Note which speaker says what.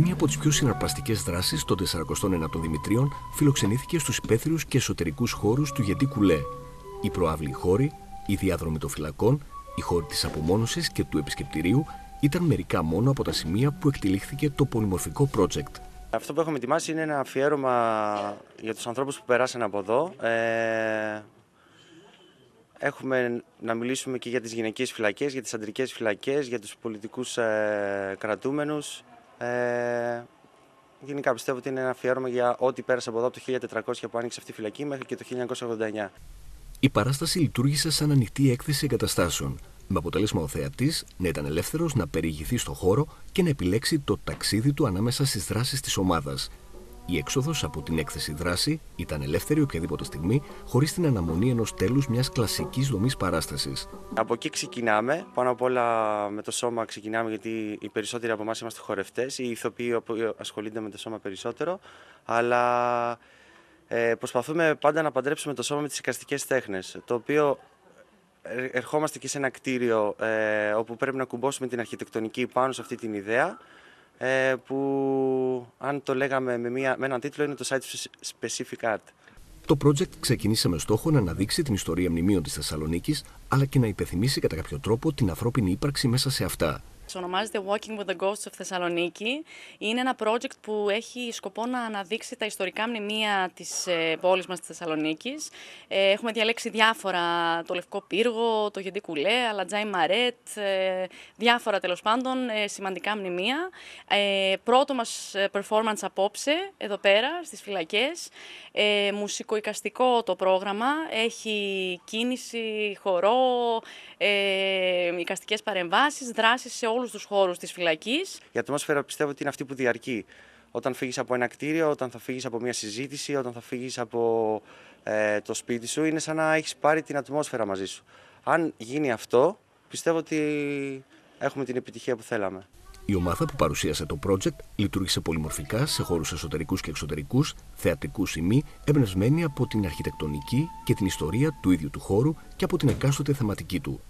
Speaker 1: μία από τις πιο συναρπαστικές δράσεις των 49 Δημητρίων φιλοξενήθηκε στους υπαίθριους και εσωτερικούς χώρους του Γεντή Κουλέ. Οι προάβλοι χώροι, οι διάδρομοι των φυλακών, οι χώροι της απομόνωσης και του επισκεπτηρίου ήταν μερικά μόνο από τα σημεία που εκτελήχθηκε το πολυμορφικό project.
Speaker 2: Αυτό που έχουμε ετοιμάσει είναι ένα αφιέρωμα για τους ανθρώπους που περάσαν από εδώ. Ε, Έχουμε να μιλήσουμε και για τις γυναικείες φυλακές, για τις αντρικές φυλακές, για τους πολιτικούς ε, κρατούμενους, ε, γενικά πιστεύω ότι είναι ένα αφιέρωμα για ό,τι πέρασε από εδώ από το 1400 που άνοιξε αυτή η φυλακή μέχρι και το 1989.
Speaker 1: Η παράσταση λειτουργήσε σαν ανοιχτή έκθεση εγκαταστάσεων, με αποτέλεσμα ο θεατής να ήταν ελεύθερος να περιηγηθεί στο χώρο και να επιλέξει το ταξίδι του ανάμεσα στις δράσεις της ομάδας, η έξοδος από την έκθεση δράση ήταν ελεύθερη οποιαδήποτε στιγμή, χωρίς την αναμονή ενός τέλους μιας κλασικής δομής παράστασης.
Speaker 2: Από εκεί ξεκινάμε. Πάνω απ' όλα με το σώμα ξεκινάμε, γιατί οι περισσότεροι από εμάς είμαστε χορευτές. Οι ηθοποιοί ασχολούνται με το σώμα περισσότερο. Αλλά ε, προσπαθούμε πάντα να παντρέψουμε το σώμα με τις εικαστικές τέχνες. Το οποίο ε, ερχόμαστε και σε ένα κτίριο ε, όπου πρέπει να κουμπώσουμε την αρχιτεκτονική πάνω σε αυτή την ιδέα ε, που αν το λέγαμε με, μια, με έναν τίτλο είναι το site specific art.
Speaker 1: Το project ξεκίνησε με στόχο να αναδείξει την ιστορία μνημείων της Θεσσαλονίκης αλλά και να υπεθυμίσει κατά κάποιο τρόπο την ανθρώπινη ύπαρξη μέσα σε αυτά
Speaker 3: ονομάζεται Walking with the Ghosts of Thessaloniki Είναι ένα project που έχει σκοπό να αναδείξει τα ιστορικά μνημεία της ε, πόλης μας της Θεσσαλονίκης. Ε, έχουμε διαλέξει διάφορα, το Λευκό Πύργο, το Γεντή Κουλέ, Αλατζάι Μαρέτ, ε, διάφορα τέλος πάντων σημαντικά μνημεία. Πρώτο μας performance απόψε, εδώ πέρα, στις φυλακές. Μουσικοικαστικό το πρόγραμμα, έχει κίνηση, χορό, οικαστικές παρεμβάσεις, δράσεις σε όλους τους χώρους της φυλακής.
Speaker 2: Η ατμόσφαιρα πιστεύω ότι είναι αυτή που διαρκεί. Όταν φύγεις από ένα κτίριο, όταν θα φύγεις από μια συζήτηση, όταν θα φύγεις από ε, το σπίτι σου, είναι σαν να έχεις πάρει την ατμόσφαιρα μαζί σου. Αν γίνει αυτό, πιστεύω ότι έχουμε την επιτυχία που θέλαμε.
Speaker 1: Η ομάδα που παρουσίασε το project λειτουργήσε πολυμορφικά σε χώρους εσωτερικούς και εξωτερικούς, θεατρικού σημεί, εμπνευσμένη από την αρχιτεκτονική και την ιστορία του ίδιου του χώρου και από την εκάστοτε θεματική του.